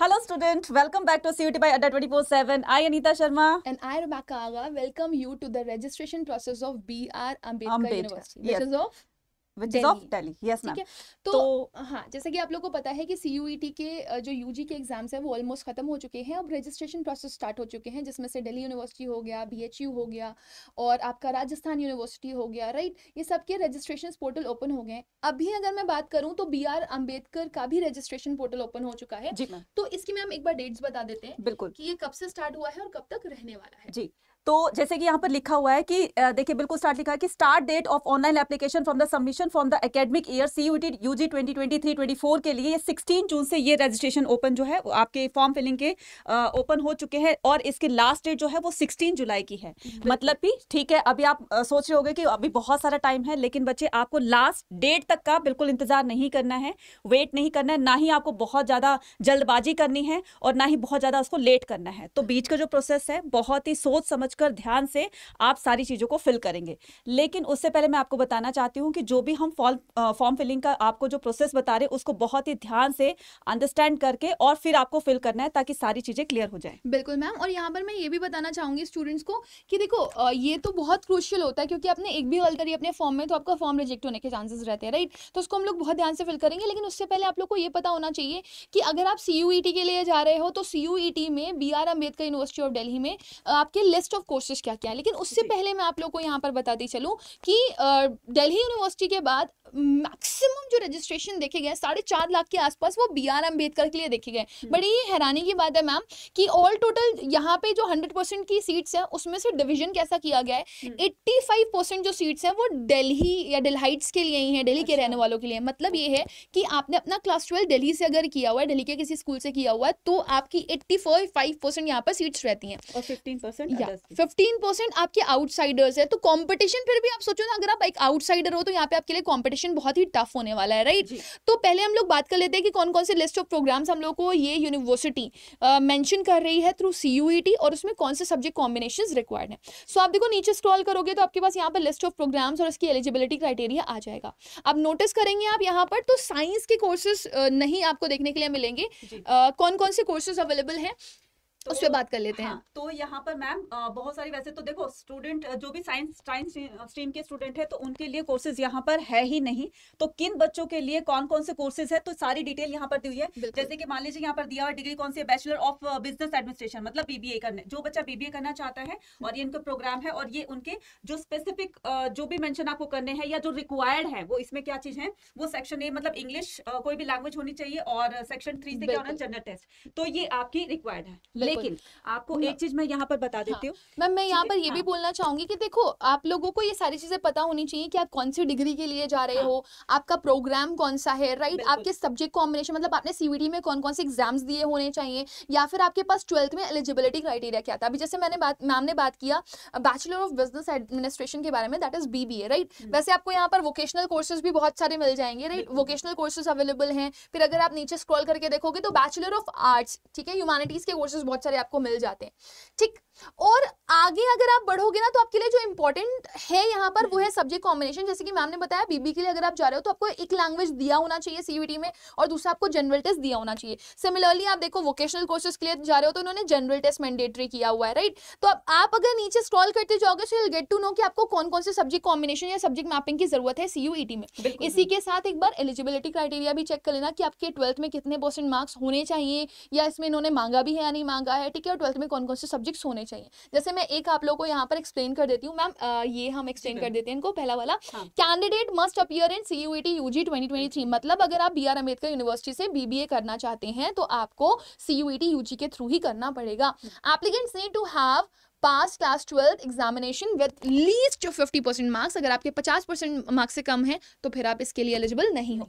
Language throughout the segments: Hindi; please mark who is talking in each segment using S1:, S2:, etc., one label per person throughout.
S1: Hello student, welcome back to CUT by Adda 24-7. I Anita Sharma. And I Rebecca Aga. Welcome you to the registration process of BR Ambedkar, Ambedkar. University. Yes. Which is of
S2: तो,
S1: तो, हाँ जैसे कि आप लोगों को पता है कि सी e के जो यूजी के एग्जाम्स हैं वो ऑलमोस्ट खत्म हो चुके हैं अब रजिस्ट्रेशन से दिल्ली यूनिवर्सिटी हो गया बी एच यू हो गया और आपका राजस्थान यूनिवर्सिटी हो गया राइट ये सबके रजिस्ट्रेशन पोर्टल ओपन हो गए अभी अगर मैं बात करूँ तो बी आर अम्बेडकर का भी रजिस्ट्रेशन पोर्टल ओपन हो चुका है तो इसकी मैम एक बार डेट्स बता देते हैं बिल्कुल की ये कब से स्टार्ट हुआ है और कब तक रहने वाला है
S2: जी तो जैसे कि यहाँ पर लिखा हुआ है कि देखिए बिल्कुल स्टार्ट लिखा है कि start date of online application from the submission from the academic year C U T U G twenty twenty three twenty four के लिए सिक्सटीन जून से ये रजिस्ट्रेशन ओपन जो है आपके फॉर्म फिलिंग के ओपन हो चुके हैं और इसके लास्ट डेट जो है वो सिक्सटीन जुलाई की है मतलब कि ठीक है अभी आप सोच रहे हो कि अभी बहुत सारा टाइम है लेकिन बच्चे आपको लास्ट डेट तक का बिल्कुल इंतजार नहीं करना है वेट नहीं करना है ना ही आपको बहुत ज़्यादा जल्दबाजी करनी है और ना ही बहुत ज़्यादा उसको लेट करना है तो बीच का जो प्रोसेस है बहुत ही सोच समझ समझ कर ध्यान से आप सारी चीज़ों को फिल करेंगे लेकिन उससे पहले मैं आपको बताना चाहती हूँ कि जो भी हम फॉर्म फॉर्म फिलिंग का आपको जो प्रोसेस बता रहे उसको बहुत ही ध्यान से अंडरस्टैंड करके और फिर आपको फिल करना है ताकि सारी चीज़ें क्लियर हो जाए
S1: बिल्कुल मैम और यहाँ पर मैं ये भी बताना चाहूँगी स्टूडेंट्स को कि देखो ये तो बहुत क्रूशियल होता है क्योंकि आपने एक भी गलत करी अपने फॉर्म में तो आपका फॉर्म रिजेक्ट होने के चांसेस रहते हैं राइट तो उसको हम लोग बहुत ध्यान से फिल करेंगे लेकिन उससे पहले आप लोग को ये पता होना चाहिए कि अगर आप सी e के लिए जा रहे हो तो सी e में B R Ambedkar university of Delhi में आपके लिस्ट ऑफ ऑफ कोशिश क्या किया लेकिन उससे पहले मैं आप लोग को यहाँ पर बताती चलूँ कि दिल्ली यूनिवर्सिटी के बाद मैक्सिमम जो रजिस्ट्रेशन देखे गए साढ़े चार लाख के आसपास वो बी आर अम्बेडकर के लिए देखे गए हम्म। बड़ी ही हैरानी की बात है मैम कि ऑल टोटल यहाँ पे जो हंड्रेड परसेंट की सीट्स हैं उसमें से डिवीजन कैसा किया गया है एट्टी फाइव परसेंट जो सीट्स हैं वो दिल्ली या डेलहाइट्स के लिए ही है दिल्ली के अच्छा। रहने वालों के लिए मतलब ये है कि आपने अपना क्लास ट्वेल्व दिल्ली से अगर किया हुआ है दिल्ली के किसी स्कूल से किया हुआ है तो आपकी एट्टी फाइव परसेंट यहाँ पर सीट्स रहती हैं और फिफ्टीन परसेंट फिफ्टीन परसेंट आपके आउटसाइडर्स है तो कंपटीशन फिर भी आप सोचो ना अगर आप एक आउटसाइडर हो तो यहाँ पे आपके लिए कंपटीशन बहुत ही टफ होने वाला है राइट तो पहले हम लोग बात कर लेते हैं कि कौन कौन से लिस्ट ऑफ प्रोग्राम्स हम लोग को ये यूनिवर्सिटी मैंशन uh, कर रही है थ्रू सी e और उसमें कौन से सब्जेक्ट कॉम्बिनेशन रिक्वायर्ड है सो आप देखो नीचे स्क्रॉल करोगे तो आपके पास यहाँ पर लिस्ट ऑफ प्रोग्राम्स और इसकी एलिजिबिलिटी क्राइटेरिया आ जाएगा आप नोटिस करेंगे आप यहाँ पर तो साइंस के कोर्सेज uh, नहीं आपको देखने के लिए मिलेंगे uh, कौन कौन से कोर्सेज अवेलेबल हैं तो, उस पर बात कर लेते हाँ, हैं
S2: तो यहाँ पर मैम बहुत सारी वैसे तो देखो स्टूडेंट जो भी साइंस साइंस स्ट्रीम के स्टूडेंट है तो उनके लिए कोर्सेज यहाँ पर है ही नहीं तो किन बच्चों के लिए कौन कौन से कोर्सेज है तो सारी डिटेल यहाँ पर दी हुई है जैसे कि मान लीजिए यहाँ पर दिया डिग्री कौन सी है बैचलर ऑफ बिजनेस एडमिनिस्ट्रेशन मतलब बीबीए करने जो बच्चा बीबीए करना चाहता है और ये इनका प्रोग्राम है और ये उनके जो स्पेसिफिक जो भी मैंशन आपको करने हैं या जो रिक्वायर्ड है वो इसमें क्या चीज है वो सेक्शन ए मतलब इंग्लिश कोई भी लैंग्वेज होनी चाहिए और सेक्शन थ्री से क्या होना जनरल टेस्ट तो ये आपकी रिक्वायर्ड है लेकिन आपको एक चीज मैं यहाँ पर बता देती हाँ। हूँ
S1: मैम मैं यहाँ पर ये हाँ। भी बोलना चाहूंगी कि देखो आप लोगों को ये सारी चीजें पता होनी चाहिए कि आप कौन सी डिग्री के लिए जा रहे हाँ। हो आपका प्रोग्राम कौन सा है राइट आपके सब्जेक्ट कॉम्बिनेशन मतलब आपने सीवीडी में कौन कौन से एग्जाम्स दिए होने चाहिए या फिर आपके पास ट्वेल्थ में एलिजिबिलिटी क्राइटेरिया क्या था अभी जैसे मैंने बात मैम ने बात किया बैचलर ऑफ बिजनेस एडमिनिस्ट्रेशन के बारे में दैट इज बीबीए राइट वैसे आपको यहाँ पर वोकेशनल कोर्सेज भी बहुत सारे मिल जाएंगे राइट वोकेशनल कोर्सेज अवेलेबल हैं फिर अगर आप नीचे स्क्रॉल करके देखोगे तो बैचलर ऑफ आर्ट्स ठीक है ह्यूमैनिटीज के कोर्सेज बहुत बहुत सारे आपको मिल जाते हैं ठीक और आगे अगर आप बढ़ोगे ना तो आपके लिए जो इंपॉर्टेंट है यहाँ पर वो हम्म। है सब्जेक्ट कॉम्बिनेशन जैसे कि मैम ने बताया बीबी के लिए अगर आप जा रहे हो तो आपको एक लैंग्वेज दिया होना चाहिए सीवीटी में और दूसरा आपको जनरल टेस्ट दिया होना चाहिए सिमिलरली आप देखो वोकेशनल कोर्सेज के लिए जा रहे हो तो उन्होंने जनरल टेस्ट मैंडेटरी किया हुआ है राइट तो अब आप अगर नीचे स्क्रॉल करते जाओगे सो गेट टू नो कि आपको कौन कौन से सब्जेक्ट कॉम्बिनेशन या सब्जेक्ट मैपिंग की जरूरत है सीयूईटी में इसी के साथ एक बार एलिजिबिलिटी क्राइटेरिया भी चेक कर लेना कि आपके ट्वेल्थ में कितने परसेंट मार्क्स होने चाहिए या इसमें इन्होंने मांगा भी है या नहीं मांगा है ठीक है और ट्वेल्थ में कौन कौन से सब्जेक्ट्स होने चाहिए जैसे मैं एक आप लोग को यहाँ पर एक्सप्लेन कर देती हूँ मैम ये हम एक्सप्लेन कर देते हैं इनको पहला वाला candidate must appear in C UT T U G twenty मतलब अगर आप बी आर अम्बेडकर यूनिवर्सिटी से बी करना चाहते हैं तो आपको सी यूटी टी यू के थ्रू ही करना पड़ेगा applicants need to have pass class twelfth examination with least fifty percent marks अगर आपके पचास परसेंट मार्क्स से कम है तो फिर आप इसके लिए एलिजिबल नहीं हो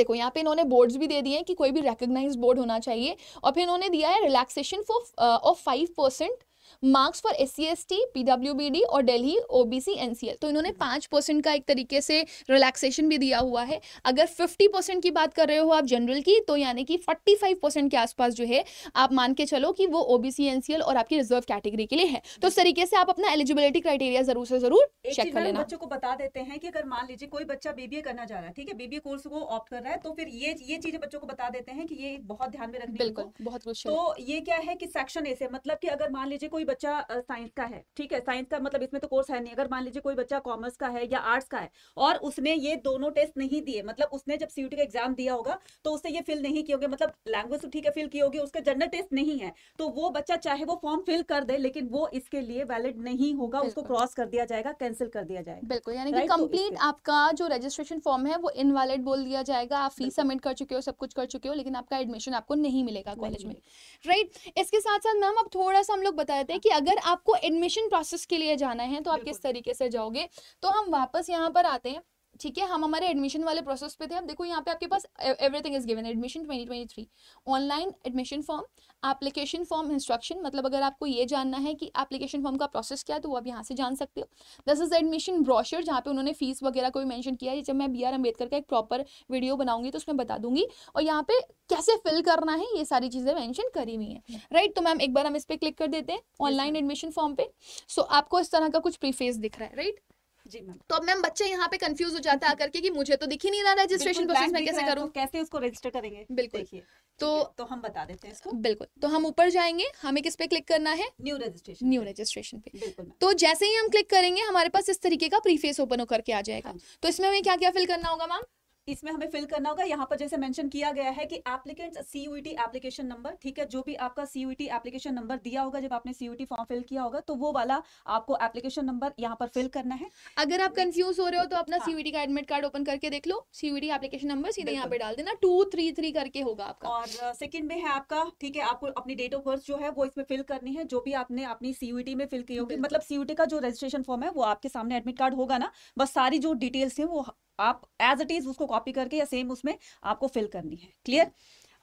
S1: देखो यहाँ पे इन्होंने बोर्ड्स भी दे दिए हैं कि कोई भी रिकग्नाइज बोर्ड होना चाहिए और फिर इन्होंने दिया है relaxation for of five percent marks for S C S और डेली ओ बी तो इन्होंने पाँच परसेंट का एक तरीके से रिलैक्सेशन भी दिया हुआ है अगर फिफ्टी परसेंट की बात कर रहे हो आप जनरल की तो यानी कि फोर्टी फाइव परसेंट के आसपास जो है आप मान के चलो कि वो ओ बी और आपकी रिजर्व कैटेगरी के लिए है तो इस तरीके से आप अपना एलिजिबिलिटी क्राइटेरिया जरूर से जरूर चेक कर लेना बच्चों
S2: को बता देते हैं कि अगर मान लीजिए कोई बच्चा बीबीए करना चाह रहा है ठीक है बीबीए कोर्स को ऑप्ट कर रहा है तो फिर ये ये चीजें बच्चों को बता देते हैं कि ये बहुत ध्यान में रखना बिल्कुल बहुत कुछ तो ये क्या है कि सेक्शन ए से मतलब कि अगर मान लीजिए कोई बच्चा साइंस का है ठीक है साइंस का मतलब इसमें तो कोर्स है नहीं अगर मान लीजिए कोई बच्चा कॉमर्स का है या आर्ट्स का है और उसने ये दोनों टेस्ट नहीं दिए मतलब उसने जब सीयूटी का एग्जाम दिया होगा तो उसने ये फिल नहीं किया होगा मतलब लैंग्वेज तो ठीक है फिल की होगी उसका जनरल टेस्ट नहीं है तो वो बच्चा चाहे वो फॉर्म फिल कर दे लेकिन वो इसके लिए वैलिड नहीं होगा उसको क्रॉस कर दिया जाएगा कैंसिल कर दिया जाएगा बिल्कुल यानी कि कंप्लीट तो
S1: आपका जो रजिस्ट्रेशन फॉर्म है वो इनवैलिड बोल दिया जाएगा आप फीस सबमिट कर चुके हो सब कुछ कर चुके हो लेकिन आपका एडमिशन आपको नहीं मिलेगा कॉलेज में राइट इसके साथ साथ मैम अब थोड़ा सा हम लोग बता बताते हैं कि अगर आपको एडमिशन प्रोसेस के लिए जाना है तो आप किस तरीके से जाओगे तो हम वापस यहाँ पर आते हैं ठीक है हम हमारे एडमिशन वाले प्रोसेस पे थे अब देखो यहाँ पे आपके पास everything is given admission 2023 online admission form application form instruction मतलब अगर आपको ये जानना है कि एप्लीकेशन फॉर्म का प्रोसेस क्या है तो वो आप यहाँ से जान सकते हो दस इज एडमिशन ब्रॉशर जहाँ पे उन्होंने फीस वगैरह को भी मैंशन किया है जब मैं बी आर अम्बेडकर का एक प्रॉपर वीडियो बनाऊंगी तो उसमें बता दूंगी और यहाँ पे कैसे फिल करना है ये सारी चीज़ें मैंशन करी हुई हैं राइट तो मैम एक बार हम इस पर क्लिक कर देते हैं ऑनलाइन एडमिशन फॉर्म पे सो आपको इस तरह का कुछ प्रीफेस दिख रहा है राइट जी मैम तो अब मैम बच्चे यहाँ पे कंफ्यूज हो जाता है आकर के कि मुझे तो दिखी नहीं रहा रजिस्ट्रेशन प्रोसेस में कैसे करूँ तो
S2: कैसे उसको रजिस्टर करेंगे बिल्कुल तो तो हम बता देते हैं इसको
S1: बिल्कुल तो हम ऊपर जाएंगे हमें किस पे क्लिक करना है न्यू रजिस्ट्रेशन न्यू रजिस्ट्रेशन पे बिल्कुल तो जैसे ही हम क्लिक करेंगे हमारे पास इस तरीके का प्रीफेस ओपन होकर के आ जाएगा हाँ तो इसमें हमें
S2: क्या क्या फिल करना होगा मैम इसमें हमें फिल करना होगा यहाँ पर जैसे मेंशन किया गया है कि एप्लीकेंट सीयूटी एप्लीकेशन नंबर ठीक है जो भी आपका सीयूटी एप्लीकेशन नंबर दिया होगा जब आपने सीयूटी फॉर्म फिल किया होगा तो वो वाला आपको एप्लीकेशन नंबर यहाँ पर फिल करना है अगर आप कंफ्यूज हो रहे हो तो अपना सीयूटी हाँ। e का एडमिट कार्ड ओपन करके देख लो सीयूटी एप्लीकेशन नंबर सीधे यहाँ पे डाल देना टू करके होगा आपका और सेकेंड में है आपका ठीक है आपको अपनी डेट ऑफ बर्थ जो है वो इसमें फिल करनी है जो भी आपने अपनी सीयूटी e में फिल की होगी मतलब सीयूटी e का जो रजिस्ट्रेशन फॉर्म है वो आपके सामने एडमिट कार्ड होगा ना बस सारी जो डिटेल्स है वो आप एज इट इज उसको कॉपी करके या सेम उसमें आपको फिल करनी है क्लियर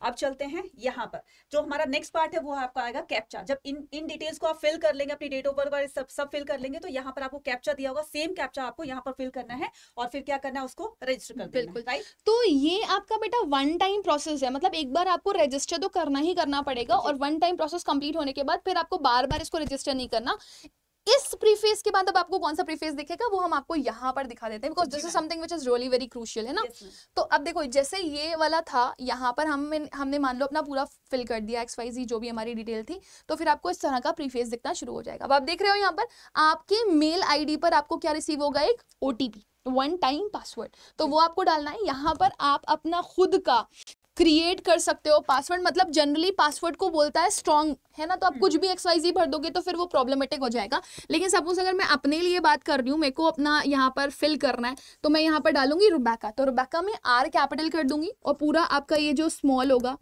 S2: अब चलते हैं यहाँ पर जो हमारा नेक्स्ट पार्ट है वो आपका आएगा कैप्चा जब इन इन डिटेल्स को आप फिल कर लेंगे अपनी डेट ऑफ बर्थ और सब सब फिल कर लेंगे तो यहाँ पर आपको कैप्चा दिया होगा सेम कैप्चा आपको यहाँ पर फिल करना है और फिर क्या करना है उसको रजिस्टर कर बिल्कुल राइट
S1: तो ये आपका बेटा वन टाइम प्रोसेस है मतलब एक बार आपको रजिस्टर तो करना ही करना पड़ेगा और वन टाइम प्रोसेस कंप्लीट होने के बाद फिर आपको बार बार इसको रजिस्टर नहीं करना इस प्रीफेस के बाद अब आपको कौन सा प्रीफेस दिखेगा वो हम आपको यहाँ पर दिखा देते हैं because this is something which is really very crucial है ना तो अब देखो जैसे ये वाला था यहाँ पर हम हमने मान लो अपना पूरा फिल कर दिया एक्स वाई जी जो भी हमारी डिटेल थी तो फिर आपको इस तरह का प्रीफेस दिखना शुरू हो जाएगा अब आप देख रहे हो यहाँ पर आपके मेल आई पर आपको क्या रिसीव होगा एक ओ वन टाइम पासवर्ड तो वो आपको डालना है यहाँ पर आप अपना खुद का क्रिएट कर सकते हो पासवर्ड मतलब जनरली पासवर्ड को बोलता है स्ट्रॉन्ग है ना तो आप कुछ भी एक्सवाइजी भर दोगे तो फिर वो प्रॉब्लमेटिक हो जाएगा लेकिन सपोज अगर मैं अपने लिए बात कर रही हूँ मेरे को अपना यहाँ पर फिल करना है तो मैं यहाँ पर डालूंगी रुबैका तो रुबैका में आर कैपिटल कर दूंगी और पूरा आपका ये जो स्मॉल होगा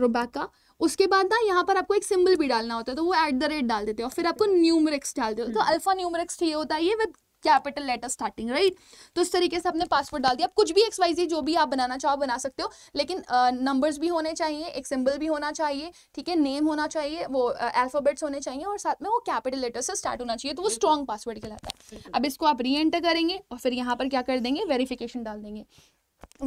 S1: रुबैका उसके बाद ना यहाँ पर आपको एक सिंबल भी डालना होता है तो वो एट द रेट डाल देते हो फिर आपको न्यूमरिक्स डाल देते हो तो अल्फा हम्म। न्यूमरिक्स ये होता है ये with capital letter starting right तो इस तरीके से आपने पासवर्ड डाल दिया आप कुछ भी एक्सवाइजी जो भी आप बनाना चाहो बना सकते हो लेकिन नंबर्स uh, भी होने चाहिए एक सिंबल भी होना चाहिए ठीक है नेम होना चाहिए वो अल्फाबेट्स uh, होने चाहिए और साथ में वो कैपिटल लेटर से स्टार्ट होना चाहिए तो वो स्ट्रॉन्ग पासवर्ड कहलाता है अब इसको आप री एंटर करेंगे और फिर यहाँ पर क्या कर देंगे वेरिफिकेशन डाल देंगे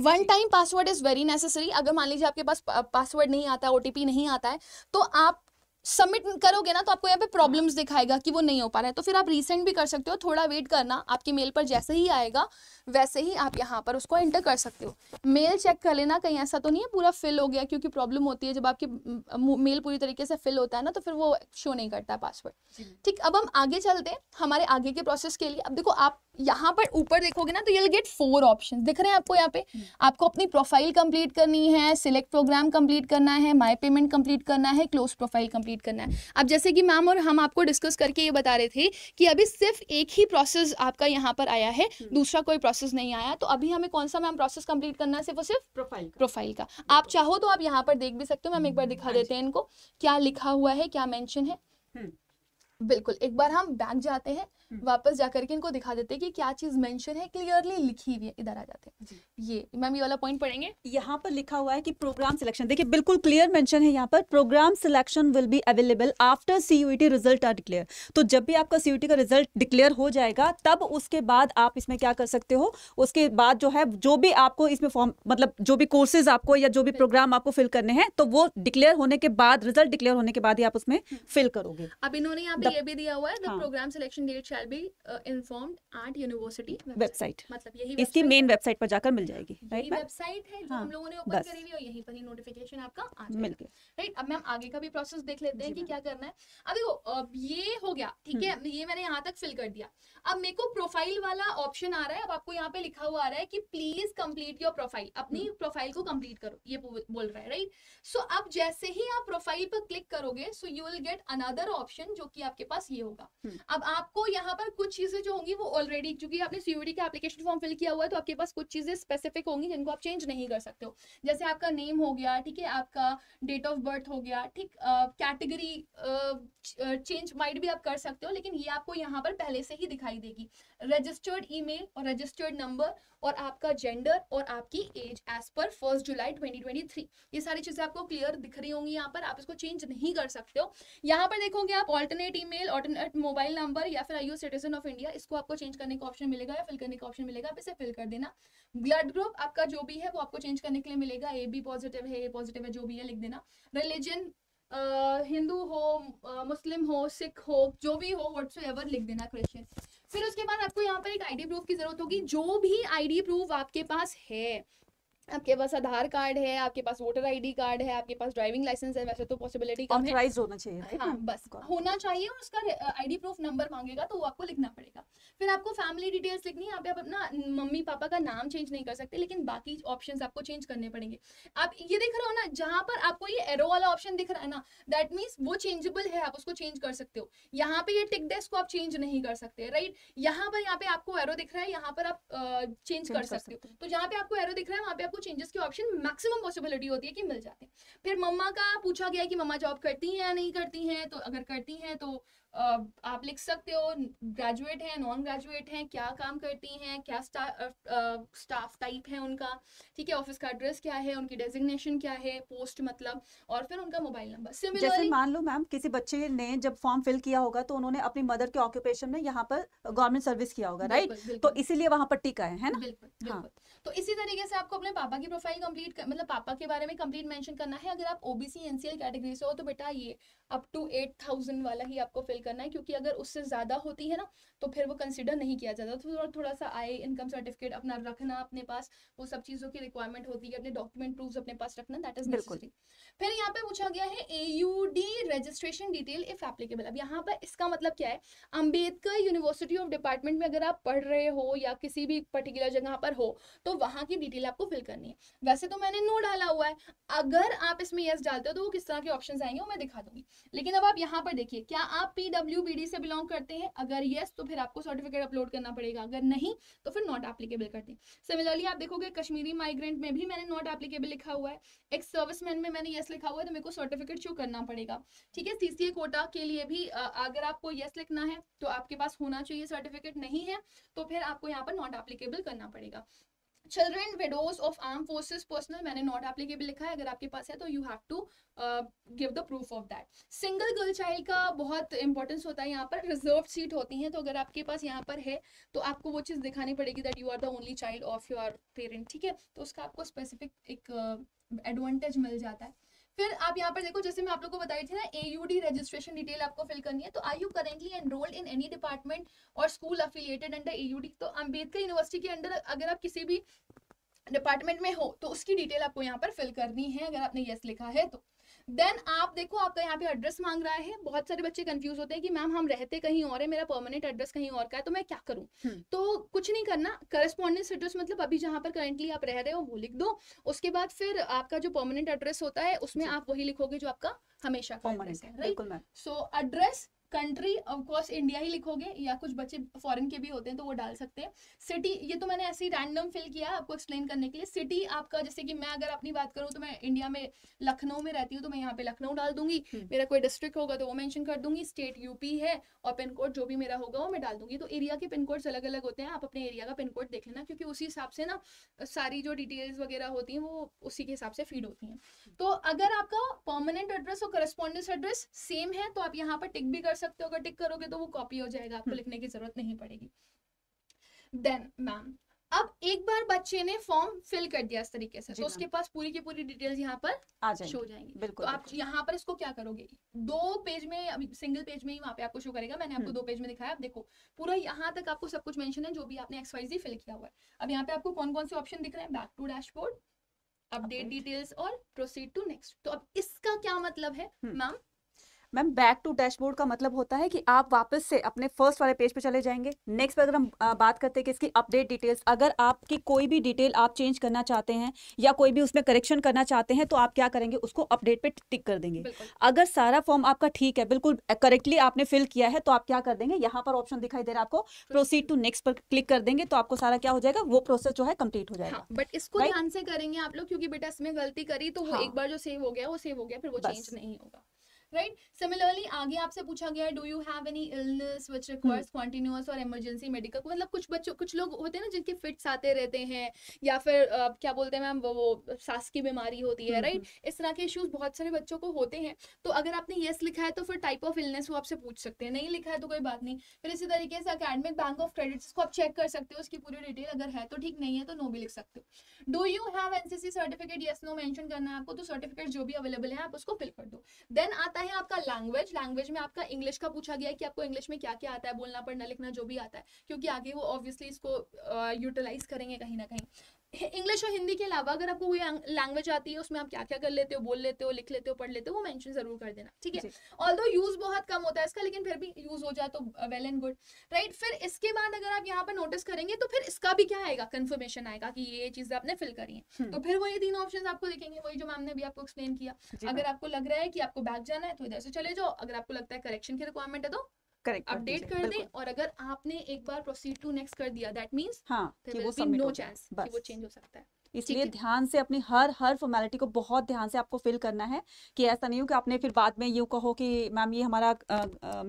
S1: one time password is very necessary अगर मान लीजिए आपके पास पासवर्ड नहीं आता ओ नहीं आता है तो आप सबमिट करोगे ना तो आपको यहाँ पे प्रॉब्लम्स दिखाएगा कि वो नहीं हो पा रहा है तो फिर आप रिसेंट भी कर सकते हो थोड़ा वेट करना आपके मेल पर जैसे ही आएगा वैसे ही आप यहाँ पर उसको एंटर कर सकते हो मेल चेक कर लेना कहीं ऐसा तो नहीं है पूरा फिल हो गया क्योंकि प्रॉब्लम होती है जब आपकी मेल पूरी तरीके से फिल होता है ना तो फिर वो शो नहीं करता है पासवर्ड ठीक अब हम आगे चलते हैं हमारे आगे के प्रोसेस के लिए अब देखो आप यहाँ पर ऊपर देखोगे ना तो यू गेट फोर ऑप्शन दिख रहे हैं आपको यहाँ पे hmm. आपको अपनी प्रोफाइल कंप्लीट करनी है सिलेक्ट प्रोग्राम कंप्लीट करना है माय पेमेंट कंप्लीट करना है क्लोज प्रोफाइल कंप्लीट करना है अब जैसे कि मैम और हम आपको डिस्कस करके ये बता रहे थे कि अभी सिर्फ एक ही प्रोसेस आपका यहाँ पर आया है hmm. दूसरा कोई प्रोसेस नहीं आया तो अभी हमें कौन सा मैम प्रोसेस कंप्लीट करना है सिर्फ और सिर्फ प्रोफाइल प्रोफाइल का आप चाहो तो आप यहाँ पर देख भी सकते हो मैम एक बार hmm. दिखा देते हैं हाँ इनको क्या लिखा हुआ है क्या मैंशन है बिल्कुल एक बार हम बैंक जाते हैं वापस जाकर के इनको दिखा देते हैं कि क्या चीज मेंशन है क्लियरली लिखी हुई है इधर आ जाते
S2: हैं ये मैम ये वाला पॉइंट पढ़ेंगे यहाँ पर लिखा हुआ है कि प्रोग्राम सिलेक्शन देखिए बिल्कुल क्लियर मेंशन है यहाँ पर programme selection will be available after CUET result are declare तो जब भी आपका सीयूटी e का रिजल्ट डिक्लेयर हो जाएगा तब उसके बाद आप इसमें क्या कर सकते हो उसके बाद जो है जो भी आपको इसमें फॉर्म मतलब जो भी कोर्सेज आपको या जो भी प्रोग्राम आपको फिल करने हैं तो वो डिक्लेयर होने के बाद रिजल्ट डिक्लेयर होने के बाद ही आप उसमें फिल करोगे
S1: अब इन्होंने यहाँ बट ये भी दिया हुआ है the programme selection date shall be informed at university website मतलब यही इसकी मेन
S2: वेबसाइट पर जाकर मिल जाएगी राइट वेबसाइट
S1: है जो हाँ, हम लोगों ने ओपन करी हुई और यहीं पर ही नोटिफिकेशन आपका आ मिल गया राइट अब मैम आगे का भी प्रोसेस देख लेते हैं कि क्या करना है अब देखो अब ये हो गया ठीक है हम्म। ये मैंने यहाँ तक फिल कर दिया अब मेरे को प्रोफाइल वाला ऑप्शन आ रहा है अब आपको यहाँ पे लिखा हुआ आ रहा है कि प्लीज कंप्लीट योर प्रोफाइल अपनी प्रोफाइल हम्म। को कंप्लीट करो ये बोल रहा है राइट सो अब जैसे ही आप प्रोफाइल पर क्लिक करोगे so you will get another option जो कि आप आपके पास ये होगा हम्म। अब आपको यहाँ पर कुछ चीजें जो होंगी वो ऑलरेडी क्योंकि आपने सीयूडी का एप्लीकेशन फॉर्म फिल किया हुआ है तो आपके पास कुछ चीजें स्पेसिफिक होंगी जिनको आप चेंज नहीं कर सकते हो जैसे आपका नेम हो गया ठीक है आपका डेट ऑफ बर्थ हो गया ठीक कैटेगरी चेंज माइट भी आप कर सकते हो लेकिन ये आपको यहाँ पर पहले से ही दिखाई देगी रजिस्टर्ड ई और रजिस्टर्ड नंबर और आपका जेंडर और आपकी एज एज पर फर्स्ट जुलाई 2023 ये सारी चीजें आपको क्लियर दिख रही होंगी यहाँ पर आप इसको चेंज नहीं कर सकते हो यहाँ पर देखोगे आप alternate email alternate mobile number या फिर I you citizen of India इसको आपको चेंज करने का ऑप्शन मिलेगा या फिल करने का ऑप्शन मिलेगा आप इसे फिल कर देना ब्लड ग्रुप आपका जो भी है वो आपको चेंज करने के लिए मिलेगा ए बी पॉजिटिव है ए पॉजिटिव है जो भी है लिख देना रिलीजन हिंदू हो मुस्लिम हो सिख हो जो भी हो वट्स एवर लिख देना क्रिश्चियन फिर उसके बाद आपको यहाँ पर एक आईडी प्रूफ की जरूरत होगी जो भी आईडी प्रूफ आपके पास है आपके पास आधार कार्ड है आपके पास वोटर आईडी कार्ड है आपके पास ड्राइविंग लाइसेंस है वैसे तो पॉसिबिलिटी कम है होना चाहिए हाँ बस होना चाहिए और उसका आईडी प्रूफ नंबर मांगेगा तो वो आपको लिखना पड़ेगा फिर आपको फैमिली डिटेल्स लिखनी है आप, आप अपना मम्मी पापा का नाम चेंज नहीं कर सकते लेकिन बाकी ऑप्शन आपको चेंज करने पड़ेंगे आप ये देख रहे हो ना जहाँ पर आपको ये एरो वाला ऑप्शन दिख रहा है ना दैट मीन्स वो चेंजेबल है आप उसको चेंज कर सकते हो यहाँ पे ये टिक डेस्क को आप चेंज नहीं कर सकते राइट यहाँ पर यहाँ पे आपको एरो दिख रहा है यहाँ पर आप चेंज कर सकते हो तो जहाँ पे आपको एरो दिख रहा है वहाँ पे आपको चेंजेस के ऑप्शन मैक्सिमम पॉसिबिलिटी होती है कि मिल जाते हैं फिर मम्मा का पूछा गया कि मम्मा जॉब करती हैं या नहीं करती हैं तो अगर करती हैं तो आप लिख सकते हो ग्रेजुएट हैं नॉन ग्रेजुएट हैं क्या काम करती हैं क्या स्टाफ टाइप है उनका ठीक है ऑफिस का एड्रेस क्या है उनकी डेजिग्नेशन क्या है पोस्ट मतलब और फिर उनका मोबाइल नंबर सिमिलरली जैसे मान
S2: लो मैम किसी बच्चे ने जब फॉर्म फिल किया होगा तो उन्होंने अपनी मदर के ऑक्यूपेशन में यहाँ पर गवर्नमेंट सर्विस किया होगा राइट तो इसीलिए वहाँ पर टीका है, ना हाँ। बिल्कुल,
S1: तो इसी तरीके से आपको अपने पापा की प्रोफाइल कंप्लीट मतलब पापा के बारे में कंप्लीट मेंशन करना है अगर आप ओबीसी एनसीएल कैटेगरी से हो तो बेटा ये अप टू एट थाउजेंड वाला ही आपको फिल करना है क्योंकि अगर उससे ज़्यादा होती है ना तो फिर वो कंसिडर नहीं किया जाता तो थोड़ा थोड़ा सा आए इनकम सर्टिफिकेट अपना रखना अपने पास वो सब चीज़ों की रिक्वायरमेंट होती है अपने डॉक्यूमेंट प्रूफ अपने पास रखना दैट इज नेसेसरी फिर यहाँ पे पूछा गया है A U D registration detail if applicable अब यहाँ पर इसका मतलब क्या है अम्बेडकर यूनिवर्सिटी ऑफ डिपार्टमेंट में अगर आप पढ़ रहे हो या किसी भी पर्टिकुलर जगह पर हो तो वहाँ की डिटेल आपको फिल करनी है वैसे तो मैंने नो डाला हुआ है अगर आप इसमें यस डालते हो तो वो किस तरह के ऑप्शन आएंगे वो मैं दिखा दूंगी लेकिन अब आप यहाँ पर देखिए क्या आप पीडब्ल्यू से बिलोंग करते हैं अगर येस तो फिर आपको सर्टिफिकेट अपलोड करना पड़ेगा अगर नहीं तो फिर नॉट एप्लीकेबल करते हैं सिमिलरली आप देखोगे कश्मीरी माइग्रेंट में भी मैंने नॉट एप्लीकेबल लिखा हुआ है एक सर्विसमैन में मैंने येस लिखा हुआ है तो मेरे को सर्टिफिकेट शो करना पड़ेगा ठीक है सीसीए कोटा के लिए भी अगर आपको येस लिखना है तो आपके पास होना चाहिए सर्टिफिकेट नहीं है तो फिर आपको यहाँ पर नॉट एप्लीकेबल करना पड़ेगा children widows of arm forces personal मैंने नॉट एप्लीकेबल लिखा है अगर आपके पास है तो you have to give the proof of that single girl child का बहुत इंपॉर्टेंस होता है यहाँ पर रिजर्व सीट होती हैं तो अगर आपके पास यहाँ पर है तो आपको वो चीज़ दिखानी पड़ेगी that you are the only child of your parent ठीक है तो उसका आपको स्पेसिफिक एक एडवांटेज uh, मिल जाता है फिर आप यहाँ पर देखो जैसे मैं आप लोगों को बताई थी ना एयूडी रजिस्ट्रेशन डिटेल आपको फिल करनी है तो I you currently enrolled in any department और स्कूल अफिलियटेड अंडर एयूडी तो अम्बेडकर यूनिवर्सिटी के अंडर अगर आप किसी भी डिपार्टमेंट में हो तो उसकी डिटेल आपको यहाँ पर फिल करनी है अगर आपने यस लिखा है तो देन आप देखो आपका यहाँ पे एड्रेस मांग रहा है बहुत सारे बच्चे कंफ्यूज होते हैं कि मैम हम रहते कहीं और है मेरा परमानेंट एड्रेस कहीं और का है तो मैं क्या करूँ हम्म। तो कुछ नहीं करना करस्पॉन्डेंस एड्रेस मतलब अभी जहाँ पर करेंटली आप रह रहे हो वो लिख दो उसके बाद फिर आपका जो परमानेंट एड्रेस होता है उसमें आप वही लिखोगे जो आपका हमेशा का है so address country of course India ही लिखोगे या कुछ बच्चे फॉरेन के भी होते हैं तो वो डाल सकते हैं सिटी ये तो मैंने ऐसे ही रैंडम फिल किया आपको एक्सप्लेन करने के लिए सिटी आपका जैसे कि मैं अगर अपनी बात करूँ तो मैं इंडिया में लखनऊ में रहती हूँ तो मैं यहाँ पे लखनऊ डाल दूंगी हम्म। मेरा कोई डिस्ट्रिक्ट होगा तो वो मैंशन कर दूंगी स्टेट यूपी है और पिन कोड जो भी मेरा होगा वो मैं डाल दूंगी तो एरिया के पिन कोड्स अलग अलग होते हैं आप अपने एरिया का पिन कोड देख लेना क्योंकि उसी हिसाब से ना सारी जो डिटेल्स वगैरह होती हैं वो उसी के हिसाब से फीड होती हैं तो अगर आपका परमानेंट एड्रेस और करस्पॉन्डेंस एड्रेस सेम है तो आप यहाँ पर टिक भी कर सकते सकते हो अगर टिक करोगे तो वो कॉपी हो जाएगा आपको हम्म। लिखने की जरूरत नहीं पड़ेगी देन मैम अब एक बार बच्चे ने फॉर्म फिल कर दिया इस तरीके से तो उसके पास पूरी की पूरी डिटेल्स यहाँ पर आ जाएंगी, शो जाएंगी बिल्कुल तो आप यहाँ पर इसको क्या करोगे दो पेज में अभी सिंगल पेज में ही वहाँ पे आपको शो करेगा मैंने आपको हम्म। दो पेज में दिखाया आप देखो पूरा यहाँ तक आपको सब कुछ मेंशन है जो भी आपने एक्सवाइजी फिल किया हुआ है अब यहाँ पे आपको कौन कौन से ऑप्शन दिख रहे हैं back to dashboard update details और प्रोसीड टू नेक्स्ट तो अब इसका क्या मतलब है ma'am hmm.
S2: Ma'am back to dashboard का मतलब होता है कि आप वापस से अपने फर्स्ट वाले पेज पे चले जाएंगे नेक्स्ट पे अगर हम बात करते हैं कि इसकी अपडेट डिटेल्स अगर आपकी कोई भी डिटेल आप चेंज करना चाहते हैं या कोई भी उसमें करेक्शन करना चाहते हैं तो आप क्या करेंगे उसको अपडेट पे टिक कर देंगे अगर सारा फॉर्म आपका ठीक है बिल्कुल करेक्टली आपने फिल किया है तो आप क्या कर देंगे यहाँ पर ऑप्शन दिखाई दे रहा है आपको प्रोसीड टू नेक्स्ट पर क्लिक कर देंगे तो आपको सारा क्या हो जाएगा वो प्रोसेस जो है कंप्लीट हो जाएगा बट हाँ,
S1: इसको ध्यान से करेंगे आप लोग क्योंकि बेटा इसमें गलती करी तो वो हाँ। एक बार जो सेव हो गया वो सेव हो गया फिर वो चेंज नहीं होगा राइट सिमिलरली आगे आपसे पूछा गया do you have any illness which requires continuous और इमरजेंसी मेडिकल मतलब कुछ बच्चों कुछ लोग होते हैं ना जिनके फिट्स आते रहते हैं या फिर uh, क्या बोलते हैं मैम वो, वो सांस की बीमारी होती है राइट hmm, right? Hmm. इस तरह के इश्यूज बहुत सारे बच्चों को होते हैं तो अगर आपने येस लिखा है तो फिर टाइप ऑफ इलनेस वो आपसे पूछ सकते हैं नहीं लिखा है तो कोई बात नहीं फिर इसी तरीके से अकेडमिक बैंक ऑफ क्रेडिट को आप चेक कर सकते हो उसकी पूरी डिटेल अगर है तो ठीक नहीं है तो नो भी लिख सकते हो do you have NCC certificate yes no mention करना है आपको तो सर्टिफिकेट जो भी अवेलेबल है आप उसको फिल कर दो देन आता है है आपका लैंग्वेज लैंग्वेज में आपका इंग्लिश का पूछा गया है कि आपको इंग्लिश में क्या क्या आता है बोलना पढ़ना लिखना जो भी आता है क्योंकि आगे वो ऑब्वियसली इसको यूटिलाइज करेंगे कहीं ना कहीं इंग्लिश और हिंदी के अलावा अगर आपको कोई लैंग्वेज आती है उसमें आप क्या क्या कर लेते हो बोल लेते हो लिख लेते हो पढ़ लेते हो वो मेंशन जरूर कर देना ठीक है ऑल यूज बहुत कम होता है इसका लेकिन फिर भी यूज हो जाए तो वेल एंड गुड राइट फिर इसके बाद अगर आप यहाँ पर नोटिस करेंगे तो फिर इसका भी क्या आएगा कन्फर्मेशन आएगा कि ये चीज आपने फिल करी है हम्म। तो फिर वही तीन ऑप्शन आपको दिखेंगे वही जो मैम ने अभी आपको एक्सप्लेन किया अगर आपको लग रहा है कि आपको बैक जाना है तो इधर से चले जाओ अगर आपको लगता है करेक्शन की रिक्वायरमेंट है तो करेक्ट अपडेट कर दें और अगर आपने एक बार प्रोसीड टू नेक्स्ट कर दिया दैट मींस हाँ नो चांस वो चेंज हो सकता है
S2: इसलिए ध्यान से अपनी हर हर फॉर्मेलिटी को बहुत ध्यान से आपको फिल करना है कि ऐसा नहीं हो कि आपने फिर बाद में यू कहो कि मैम ये हमारा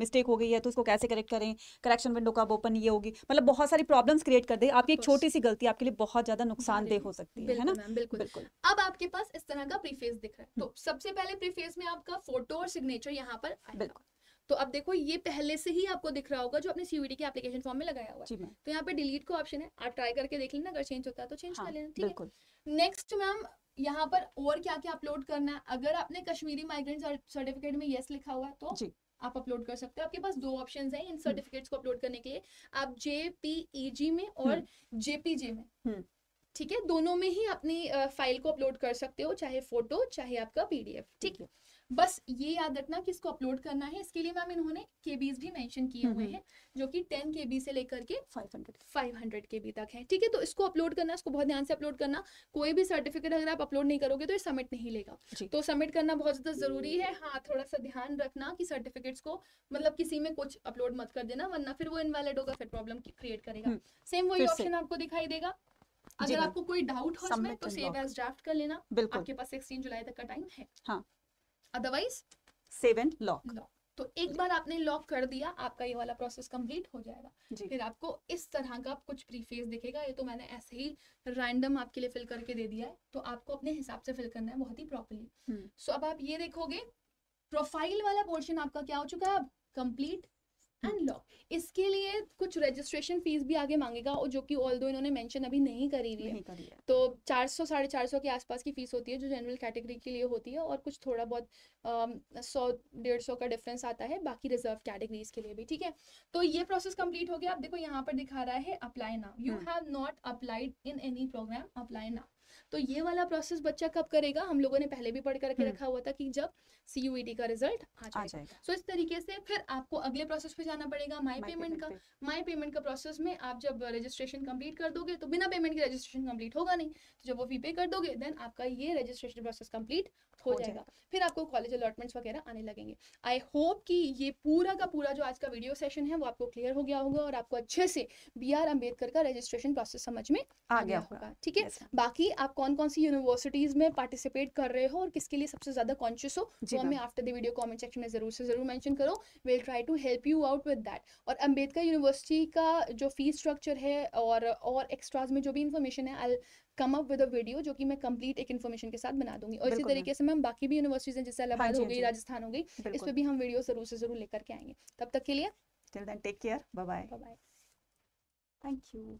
S2: मिस्टेक हो गई है तो उसको कैसे करेक्ट करें करेक्शन विंडो कब ओपन ये होगी मतलब बहुत सारी प्रॉब्लम्स क्रिएट कर दे आपकी एक छोटी सी गलती आपके लिए बहुत ज्यादा नुकसानदेह हो सकती है ना बिल्कुल बिल्कुल
S1: अब आपके पास इस तरह का प्रीफेस दिख रहा है तो हम्म। सबसे पहले प्रीफेस में आपका फोटो और सिग्नेचर यहाँ पर बिल्कुल तो अब देखो ये पहले से ही आपको दिख रहा होगा जो अपने सीवीडी के एप्लीकेशन फॉर्म में लगाया हुआ है तो यहाँ पे डिलीट को ऑप्शन है आप ट्राई करके देख लेना अगर चेंज होता है तो चेंज हाँ, कर लेना
S2: ठीक है
S1: नेक्स्ट मैम यहाँ पर और क्या क्या अपलोड करना है अगर आपने कश्मीरी माइग्रेंट सर्टिफिकेट में येस लिखा हुआ है तो आप अपलोड कर सकते हो आपके पास दो ऑप्शंस हैं इन सर्टिफिकेट्स को अपलोड करने के लिए आप जेपीईजी e में और जेपीजे हम्म। में हम्म। ठीक है दोनों में ही अपनी फाइल को अपलोड कर सकते हो चाहे फोटो चाहे आपका पीडीएफ ठीक है बस ये याद रखना कि इसको अपलोड करना है इसके लिए मैम इन्होंने केबीज भी मेंशन किए हुए हम्म, हम्म। हैं जो कि 10 केबी से लेकर के हंड्रेड के बी तक है ठीक है तो इसको अपलोड करना इसको बहुत ध्यान से अपलोड करना कोई भी सर्टिफिकेट अगर आप अपलोड नहीं करोगे तो ये सबमिट नहीं लेगा तो सबमिट करना बहुत ज्यादा जरूरी है हाँ थोड़ा सा ध्यान रखना कि सर्टिफिकेट्स को मतलब किसी में कुछ अपलोड मत कर देना वरना फिर वो इनवैलिड होगा फिर प्रॉब्लम क्रिएट करेगा सेम हम्म, वही ऑप्शन आपको दिखाई देगा अगर आपको कोई डाउट हो उसमें तो सेव एज ड्राफ्ट कर लेना बिल्कुल आपके पास सिक्सटीन जुलाई तक का टाइम है हाँ अदरवाइज
S2: सेव एंड लॉक
S1: तो एक बार आपने लॉक कर दिया आपका ये वाला प्रोसेस कंप्लीट हो जाएगा फिर आपको इस तरह का कुछ प्रीफेस दिखेगा ये तो मैंने ऐसे ही रैंडम आपके लिए फिल करके दे दिया है तो आपको अपने हिसाब से फिल करना है बहुत ही प्रॉपरली हम्म। सो अब आप ये देखोगे प्रोफाइल वाला पोर्शन आपका क्या हो चुका है अब कंप्लीट एंड लॉ इसके लिए कुछ रजिस्ट्रेशन फीस भी आगे मांगेगा और जो कि ऑल दो इन्होंने मेंशन अभी नहीं करी हुई है तो चार सौ साढ़े चार सौ के आसपास की फीस होती है जो जनरल कैटेगरी के लिए होती है और कुछ थोड़ा बहुत सौ डेढ़ सौ का डिफरेंस आता है बाकी रिजर्व कैटेगरीज के लिए भी ठीक है तो ये प्रोसेस कंप्लीट हो गया आप देखो यहाँ पर दिखा रहा है apply now you have not applied in any programme apply now तो ये वाला प्रोसेस बच्चा कब करेगा हम लोगों ने पहले भी पढ़ करके हम्म। रखा हुआ था कि जब सीयूईटी e का रिजल्ट आ जाएगा सो so, इस तरीके से फिर आपको अगले प्रोसेस पे जाना पड़ेगा माई पेमेंट का माई पेमेंट का प्रोसेस में आप जब रजिस्ट्रेशन कम्प्लीट कर दोगे तो बिना पेमेंट के रजिस्ट्रेशन कम्प्लीट होगा नहीं तो जब वो फी पे कर दोगे देन आपका ये रजिस्ट्रेशन प्रोसेस कंप्लीट हो जाएगा फिर आपको कॉलेज अलॉटमेंट्स वगैरह आने लगेंगे आई होप कि ये पूरा का पूरा जो आज का वीडियो सेशन है वो आपको क्लियर हो गया होगा और आपको अच्छे से बी आर अम्बेडकर का रजिस्ट्रेशन प्रोसेस समझ में आ गया होगा ठीक है बाकी आप कौन कौन सी यूनिवर्सिटीज में पार्टिसिपेट कर रहे हो और किसके लिए सबसे ज्यादा कॉन्शियस हो वो हमें after the video comment section में जरूर से जरूर मेंशन करो will try to help you out with that और अम्बेडकर यूनिवर्सिटी का जो फीस स्ट्रक्चर है और और एक्स्ट्राज में जो भी इन्फॉर्मेशन है I come up with a video जो कि मैं कंप्लीट एक इन्फॉर्मेशन के साथ बना दूंगी और इसी तरीके से मैम बाकी भी यूनिवर्सिटीज हैं जैसे अलाहाबाद हाँ हो गई हाँ राजस्थान हो गई इस पर भी हम वीडियो जरूर से जरूर लेकर के आएंगे तब तक के लिए
S2: till then take care bye bye bye
S1: thank you